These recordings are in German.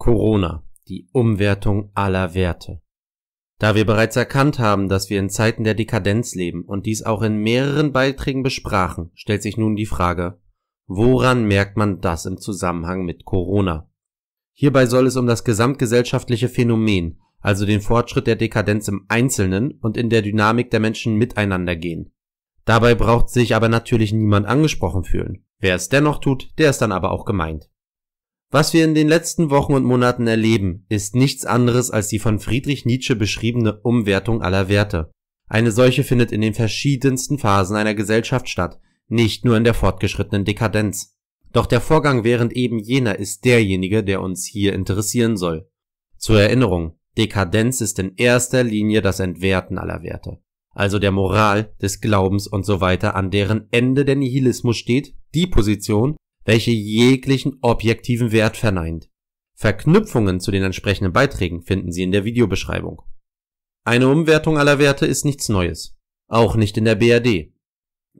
Corona, die Umwertung aller Werte. Da wir bereits erkannt haben, dass wir in Zeiten der Dekadenz leben und dies auch in mehreren Beiträgen besprachen, stellt sich nun die Frage, woran merkt man das im Zusammenhang mit Corona? Hierbei soll es um das gesamtgesellschaftliche Phänomen, also den Fortschritt der Dekadenz im Einzelnen und in der Dynamik der Menschen miteinander gehen. Dabei braucht sich aber natürlich niemand angesprochen fühlen. Wer es dennoch tut, der ist dann aber auch gemeint. Was wir in den letzten Wochen und Monaten erleben, ist nichts anderes als die von Friedrich Nietzsche beschriebene Umwertung aller Werte. Eine solche findet in den verschiedensten Phasen einer Gesellschaft statt, nicht nur in der fortgeschrittenen Dekadenz. Doch der Vorgang während eben jener ist derjenige, der uns hier interessieren soll. Zur Erinnerung, Dekadenz ist in erster Linie das Entwerten aller Werte, also der Moral, des Glaubens und so weiter, an deren Ende der Nihilismus steht, die Position, welche jeglichen objektiven Wert verneint. Verknüpfungen zu den entsprechenden Beiträgen finden Sie in der Videobeschreibung. Eine Umwertung aller Werte ist nichts Neues, auch nicht in der BRD.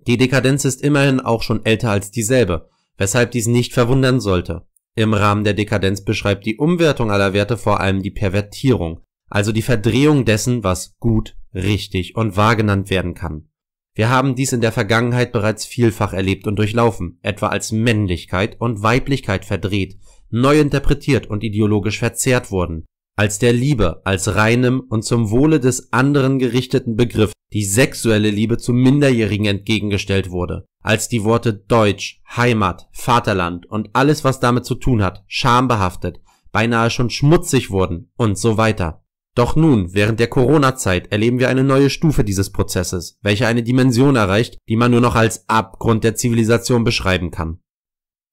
Die Dekadenz ist immerhin auch schon älter als dieselbe, weshalb dies nicht verwundern sollte. Im Rahmen der Dekadenz beschreibt die Umwertung aller Werte vor allem die Pervertierung, also die Verdrehung dessen, was gut, richtig und wahr genannt werden kann. Wir haben dies in der Vergangenheit bereits vielfach erlebt und durchlaufen, etwa als Männlichkeit und Weiblichkeit verdreht, neu interpretiert und ideologisch verzerrt wurden, als der Liebe, als reinem und zum Wohle des anderen gerichteten Begriff die sexuelle Liebe zu Minderjährigen entgegengestellt wurde, als die Worte Deutsch, Heimat, Vaterland und alles, was damit zu tun hat, schambehaftet, beinahe schon schmutzig wurden und so weiter. Doch nun, während der Corona-Zeit, erleben wir eine neue Stufe dieses Prozesses, welche eine Dimension erreicht, die man nur noch als Abgrund der Zivilisation beschreiben kann.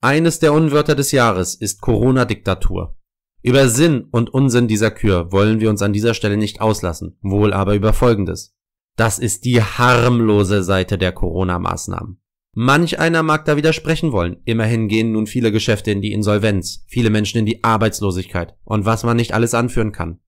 Eines der Unwörter des Jahres ist Corona-Diktatur. Über Sinn und Unsinn dieser Kür wollen wir uns an dieser Stelle nicht auslassen, wohl aber über Folgendes. Das ist die harmlose Seite der Corona-Maßnahmen. Manch einer mag da widersprechen wollen. Immerhin gehen nun viele Geschäfte in die Insolvenz, viele Menschen in die Arbeitslosigkeit und was man nicht alles anführen kann.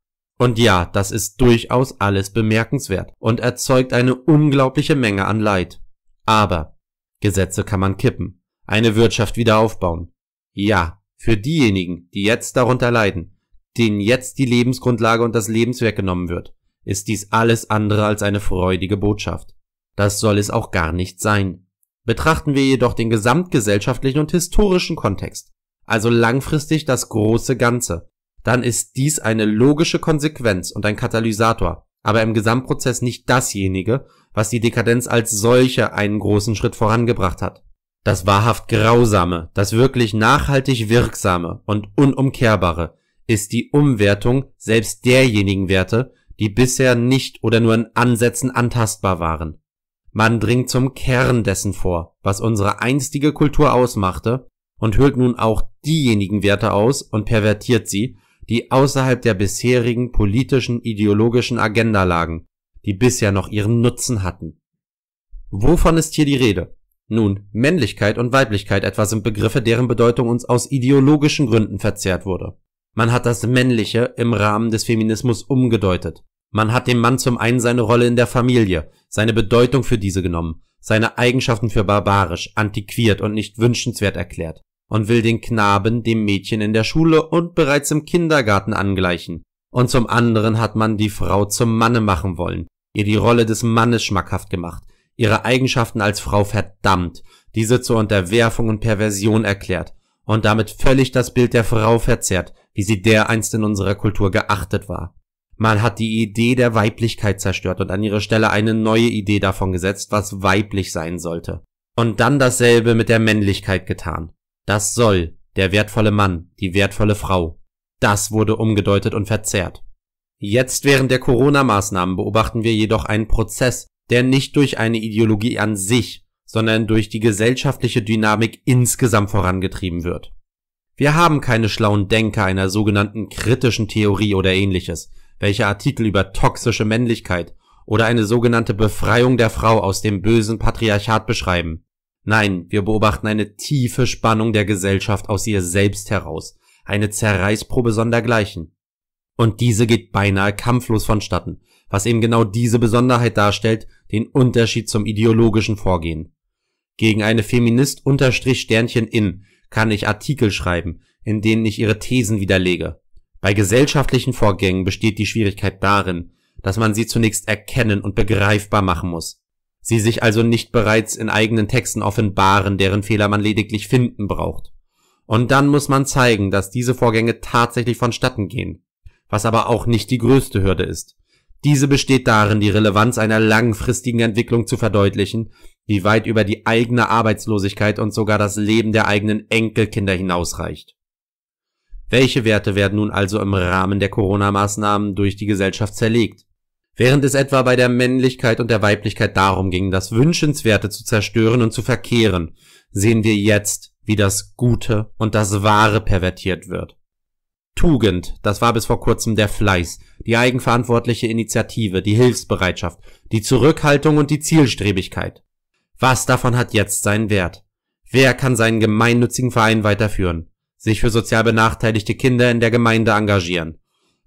Und ja, das ist durchaus alles bemerkenswert und erzeugt eine unglaubliche Menge an Leid. Aber Gesetze kann man kippen, eine Wirtschaft wieder aufbauen. Ja, für diejenigen, die jetzt darunter leiden, denen jetzt die Lebensgrundlage und das Lebenswerk genommen wird, ist dies alles andere als eine freudige Botschaft. Das soll es auch gar nicht sein. Betrachten wir jedoch den gesamtgesellschaftlichen und historischen Kontext, also langfristig das große Ganze, dann ist dies eine logische Konsequenz und ein Katalysator, aber im Gesamtprozess nicht dasjenige, was die Dekadenz als solche einen großen Schritt vorangebracht hat. Das wahrhaft Grausame, das wirklich nachhaltig Wirksame und Unumkehrbare ist die Umwertung selbst derjenigen Werte, die bisher nicht oder nur in Ansätzen antastbar waren. Man dringt zum Kern dessen vor, was unsere einstige Kultur ausmachte, und hüllt nun auch diejenigen Werte aus und pervertiert sie, die außerhalb der bisherigen politischen ideologischen Agenda lagen, die bisher noch ihren Nutzen hatten. Wovon ist hier die Rede? Nun, Männlichkeit und Weiblichkeit etwa sind Begriffe, deren Bedeutung uns aus ideologischen Gründen verzerrt wurde. Man hat das Männliche im Rahmen des Feminismus umgedeutet. Man hat dem Mann zum einen seine Rolle in der Familie, seine Bedeutung für diese genommen, seine Eigenschaften für barbarisch, antiquiert und nicht wünschenswert erklärt und will den Knaben dem Mädchen in der Schule und bereits im Kindergarten angleichen. Und zum anderen hat man die Frau zum Manne machen wollen, ihr die Rolle des Mannes schmackhaft gemacht, ihre Eigenschaften als Frau verdammt, diese zur Unterwerfung und Perversion erklärt und damit völlig das Bild der Frau verzerrt, wie sie dereinst in unserer Kultur geachtet war. Man hat die Idee der Weiblichkeit zerstört und an ihre Stelle eine neue Idee davon gesetzt, was weiblich sein sollte. Und dann dasselbe mit der Männlichkeit getan. Das soll, der wertvolle Mann, die wertvolle Frau. Das wurde umgedeutet und verzerrt. Jetzt während der Corona-Maßnahmen beobachten wir jedoch einen Prozess, der nicht durch eine Ideologie an sich, sondern durch die gesellschaftliche Dynamik insgesamt vorangetrieben wird. Wir haben keine schlauen Denker einer sogenannten kritischen Theorie oder ähnliches, welche Artikel über toxische Männlichkeit oder eine sogenannte Befreiung der Frau aus dem bösen Patriarchat beschreiben, Nein, wir beobachten eine tiefe Spannung der Gesellschaft aus ihr selbst heraus, eine Zerreißprobe sondergleichen. Und diese geht beinahe kampflos vonstatten, was eben genau diese Besonderheit darstellt, den Unterschied zum ideologischen Vorgehen. Gegen eine Feminist unterstrich Sternchen in kann ich Artikel schreiben, in denen ich ihre Thesen widerlege. Bei gesellschaftlichen Vorgängen besteht die Schwierigkeit darin, dass man sie zunächst erkennen und begreifbar machen muss sie sich also nicht bereits in eigenen Texten offenbaren, deren Fehler man lediglich finden braucht. Und dann muss man zeigen, dass diese Vorgänge tatsächlich vonstatten gehen, was aber auch nicht die größte Hürde ist. Diese besteht darin, die Relevanz einer langfristigen Entwicklung zu verdeutlichen, die weit über die eigene Arbeitslosigkeit und sogar das Leben der eigenen Enkelkinder hinausreicht. Welche Werte werden nun also im Rahmen der Corona-Maßnahmen durch die Gesellschaft zerlegt? Während es etwa bei der Männlichkeit und der Weiblichkeit darum ging, das Wünschenswerte zu zerstören und zu verkehren, sehen wir jetzt, wie das Gute und das Wahre pervertiert wird. Tugend, das war bis vor kurzem der Fleiß, die eigenverantwortliche Initiative, die Hilfsbereitschaft, die Zurückhaltung und die Zielstrebigkeit. Was davon hat jetzt seinen Wert? Wer kann seinen gemeinnützigen Verein weiterführen? Sich für sozial benachteiligte Kinder in der Gemeinde engagieren?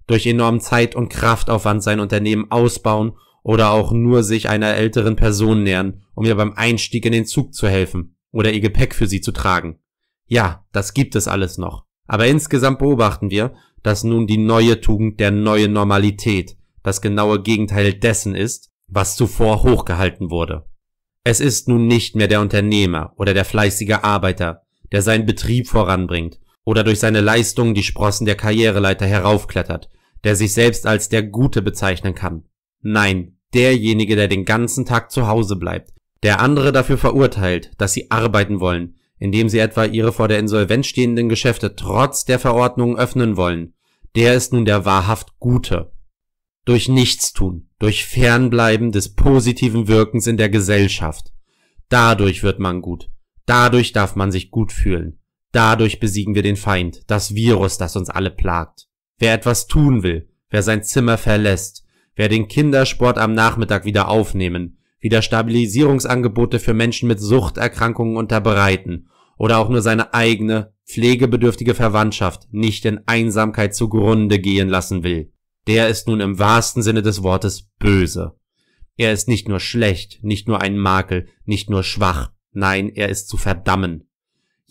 durch enormen Zeit- und Kraftaufwand sein Unternehmen ausbauen oder auch nur sich einer älteren Person nähern, um ihr beim Einstieg in den Zug zu helfen oder ihr Gepäck für sie zu tragen. Ja, das gibt es alles noch. Aber insgesamt beobachten wir, dass nun die neue Tugend der neue Normalität das genaue Gegenteil dessen ist, was zuvor hochgehalten wurde. Es ist nun nicht mehr der Unternehmer oder der fleißige Arbeiter, der seinen Betrieb voranbringt, oder durch seine Leistungen die Sprossen der Karriereleiter heraufklettert, der sich selbst als der Gute bezeichnen kann. Nein, derjenige, der den ganzen Tag zu Hause bleibt, der andere dafür verurteilt, dass sie arbeiten wollen, indem sie etwa ihre vor der Insolvenz stehenden Geschäfte trotz der Verordnungen öffnen wollen, der ist nun der wahrhaft Gute. Durch Nichtstun, durch Fernbleiben des positiven Wirkens in der Gesellschaft. Dadurch wird man gut. Dadurch darf man sich gut fühlen. Dadurch besiegen wir den Feind, das Virus, das uns alle plagt. Wer etwas tun will, wer sein Zimmer verlässt, wer den Kindersport am Nachmittag wieder aufnehmen, wieder Stabilisierungsangebote für Menschen mit Suchterkrankungen unterbreiten oder auch nur seine eigene, pflegebedürftige Verwandtschaft nicht in Einsamkeit zugrunde gehen lassen will, der ist nun im wahrsten Sinne des Wortes böse. Er ist nicht nur schlecht, nicht nur ein Makel, nicht nur schwach, nein, er ist zu verdammen.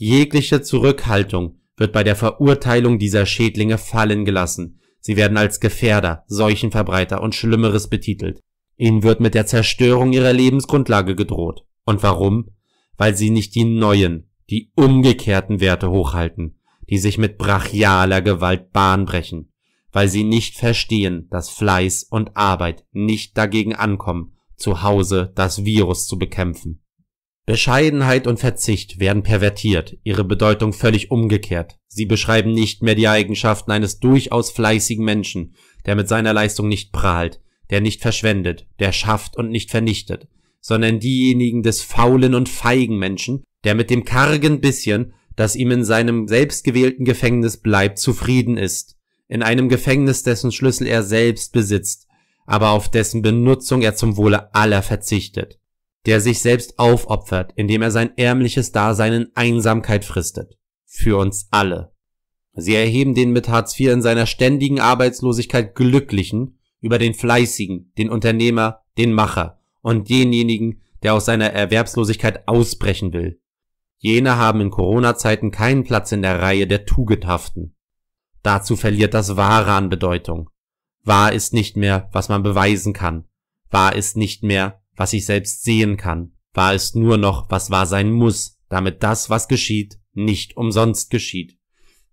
Jegliche Zurückhaltung wird bei der Verurteilung dieser Schädlinge fallen gelassen. Sie werden als Gefährder, Seuchenverbreiter und Schlimmeres betitelt. Ihnen wird mit der Zerstörung ihrer Lebensgrundlage gedroht. Und warum? Weil sie nicht die neuen, die umgekehrten Werte hochhalten, die sich mit brachialer Gewalt Bahn brechen. Weil sie nicht verstehen, dass Fleiß und Arbeit nicht dagegen ankommen, zu Hause das Virus zu bekämpfen. Bescheidenheit und Verzicht werden pervertiert, ihre Bedeutung völlig umgekehrt. Sie beschreiben nicht mehr die Eigenschaften eines durchaus fleißigen Menschen, der mit seiner Leistung nicht prahlt, der nicht verschwendet, der schafft und nicht vernichtet, sondern diejenigen des faulen und feigen Menschen, der mit dem kargen bisschen, das ihm in seinem selbstgewählten Gefängnis bleibt, zufrieden ist, in einem Gefängnis, dessen Schlüssel er selbst besitzt, aber auf dessen Benutzung er zum Wohle aller verzichtet der sich selbst aufopfert, indem er sein ärmliches Dasein in Einsamkeit fristet. Für uns alle. Sie erheben den mit Hartz IV in seiner ständigen Arbeitslosigkeit Glücklichen über den Fleißigen, den Unternehmer, den Macher und denjenigen, der aus seiner Erwerbslosigkeit ausbrechen will. Jene haben in Corona-Zeiten keinen Platz in der Reihe der Tugendhaften. Dazu verliert das Wahre an Bedeutung. Wahr ist nicht mehr, was man beweisen kann. Wahr ist nicht mehr, was ich selbst sehen kann, war es nur noch, was wahr sein muss, damit das, was geschieht, nicht umsonst geschieht.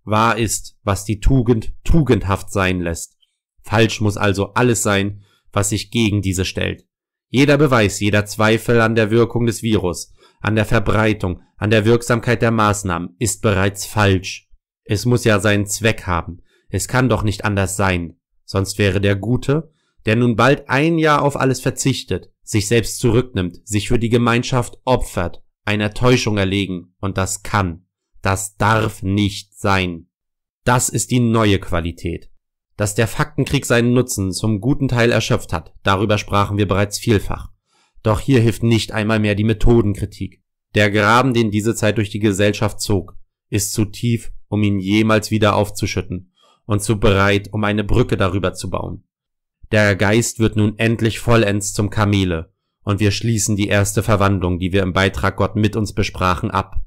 Wahr ist, was die Tugend tugendhaft sein lässt. Falsch muss also alles sein, was sich gegen diese stellt. Jeder Beweis, jeder Zweifel an der Wirkung des Virus, an der Verbreitung, an der Wirksamkeit der Maßnahmen ist bereits falsch. Es muss ja seinen Zweck haben. Es kann doch nicht anders sein. Sonst wäre der Gute, der nun bald ein Jahr auf alles verzichtet, sich selbst zurücknimmt, sich für die Gemeinschaft opfert, einer Täuschung erlegen, und das kann, das darf nicht sein. Das ist die neue Qualität. Dass der Faktenkrieg seinen Nutzen zum guten Teil erschöpft hat, darüber sprachen wir bereits vielfach. Doch hier hilft nicht einmal mehr die Methodenkritik. Der Graben, den diese Zeit durch die Gesellschaft zog, ist zu tief, um ihn jemals wieder aufzuschütten und zu breit, um eine Brücke darüber zu bauen. Der Geist wird nun endlich vollends zum Kamele, und wir schließen die erste Verwandlung, die wir im Beitrag Gott mit uns besprachen, ab.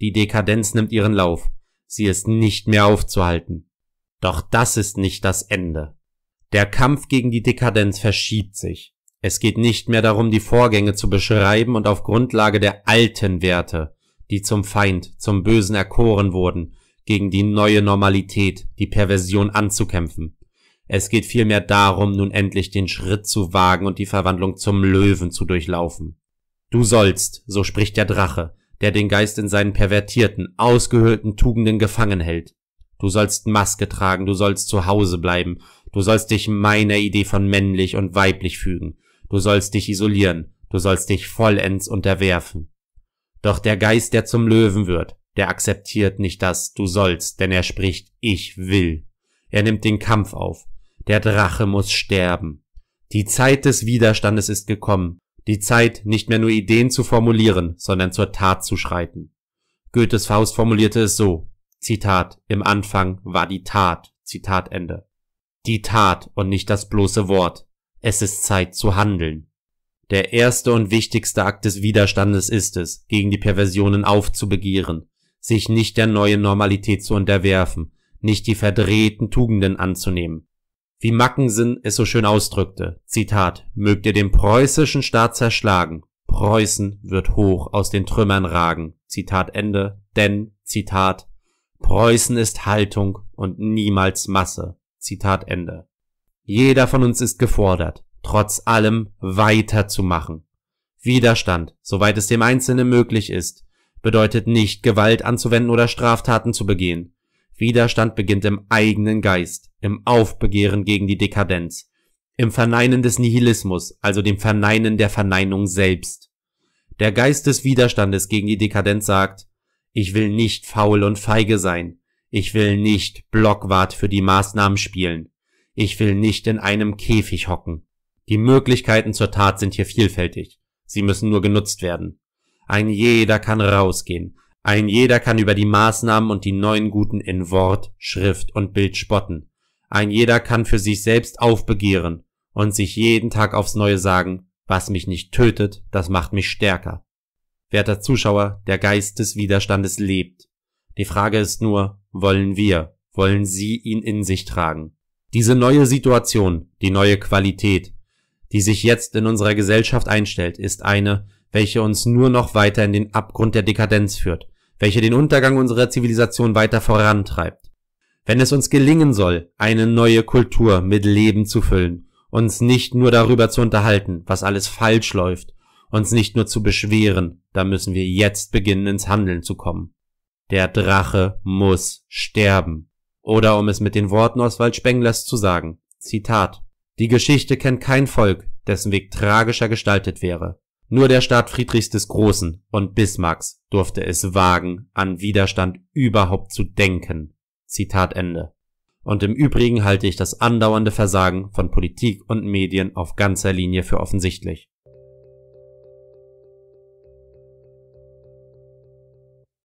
Die Dekadenz nimmt ihren Lauf, sie ist nicht mehr aufzuhalten. Doch das ist nicht das Ende. Der Kampf gegen die Dekadenz verschiebt sich. Es geht nicht mehr darum, die Vorgänge zu beschreiben und auf Grundlage der alten Werte, die zum Feind, zum Bösen erkoren wurden, gegen die neue Normalität, die Perversion anzukämpfen. Es geht vielmehr darum, nun endlich den Schritt zu wagen und die Verwandlung zum Löwen zu durchlaufen. Du sollst, so spricht der Drache, der den Geist in seinen pervertierten, ausgehöhlten Tugenden gefangen hält. Du sollst Maske tragen, du sollst zu Hause bleiben, du sollst dich meiner Idee von männlich und weiblich fügen, du sollst dich isolieren, du sollst dich vollends unterwerfen. Doch der Geist, der zum Löwen wird, der akzeptiert nicht das Du sollst, denn er spricht Ich will. Er nimmt den Kampf auf, der Drache muss sterben. Die Zeit des Widerstandes ist gekommen. Die Zeit, nicht mehr nur Ideen zu formulieren, sondern zur Tat zu schreiten. Goethes Faust formulierte es so. Zitat, im Anfang war die Tat. Zitat Ende. Die Tat und nicht das bloße Wort. Es ist Zeit zu handeln. Der erste und wichtigste Akt des Widerstandes ist es, gegen die Perversionen aufzubegehren, sich nicht der neuen Normalität zu unterwerfen, nicht die verdrehten Tugenden anzunehmen, wie Mackensen es so schön ausdrückte. Zitat, mögt ihr den preußischen Staat zerschlagen, Preußen wird hoch aus den Trümmern ragen. Zitat Ende. Denn, Zitat, Preußen ist Haltung und niemals Masse. Zitat Ende. Jeder von uns ist gefordert, trotz allem weiterzumachen. Widerstand, soweit es dem Einzelnen möglich ist, bedeutet nicht, Gewalt anzuwenden oder Straftaten zu begehen. Widerstand beginnt im eigenen Geist, im Aufbegehren gegen die Dekadenz, im Verneinen des Nihilismus, also dem Verneinen der Verneinung selbst. Der Geist des Widerstandes gegen die Dekadenz sagt, ich will nicht faul und feige sein, ich will nicht Blockwart für die Maßnahmen spielen, ich will nicht in einem Käfig hocken. Die Möglichkeiten zur Tat sind hier vielfältig, sie müssen nur genutzt werden. Ein jeder kann rausgehen, ein jeder kann über die Maßnahmen und die neuen Guten in Wort, Schrift und Bild spotten. Ein jeder kann für sich selbst aufbegehren und sich jeden Tag aufs Neue sagen, was mich nicht tötet, das macht mich stärker. Werter Zuschauer, der Geist des Widerstandes lebt. Die Frage ist nur, wollen wir, wollen Sie ihn in sich tragen? Diese neue Situation, die neue Qualität, die sich jetzt in unserer Gesellschaft einstellt, ist eine, welche uns nur noch weiter in den Abgrund der Dekadenz führt welche den Untergang unserer Zivilisation weiter vorantreibt. Wenn es uns gelingen soll, eine neue Kultur mit Leben zu füllen, uns nicht nur darüber zu unterhalten, was alles falsch läuft, uns nicht nur zu beschweren, da müssen wir jetzt beginnen, ins Handeln zu kommen. Der Drache muss sterben. Oder um es mit den Worten Oswald Spenglers zu sagen, Zitat. Die Geschichte kennt kein Volk, dessen Weg tragischer gestaltet wäre. Nur der Staat Friedrichs des Großen und Bismarcks durfte es wagen, an Widerstand überhaupt zu denken. Zitat Ende. Und im Übrigen halte ich das andauernde Versagen von Politik und Medien auf ganzer Linie für offensichtlich.